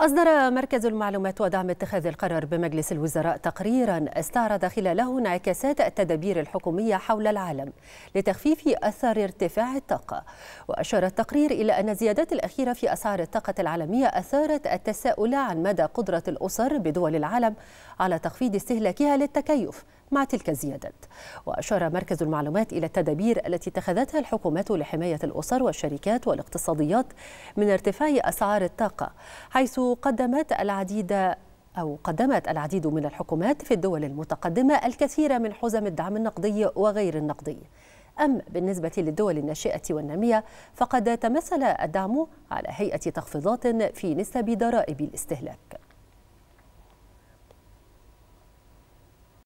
أصدر مركز المعلومات ودعم اتخاذ القرار بمجلس الوزراء تقريرا استعرض خلاله انعكاسات التدابير الحكومية حول العالم لتخفيف أثر ارتفاع الطاقة وأشار التقرير إلى أن الزيادات الأخيرة في أسعار الطاقة العالمية أثارت التساؤل عن مدى قدرة الأسر بدول العالم على تخفيض استهلاكها للتكيف مع تلك الزيادات وأشار مركز المعلومات إلى التدابير التي اتخذتها الحكومات لحماية الأسر والشركات والاقتصاديات من ارتفاع أسعار الطاقة حيث قدمت العديد أو قدمت العديد من الحكومات في الدول المتقدمة الكثير من حزم الدعم النقدي وغير النقدي أما بالنسبة للدول الناشئة والنامية فقد تمثل الدعم على هيئة تخفيضات في نسب ضرائب الاستهلاك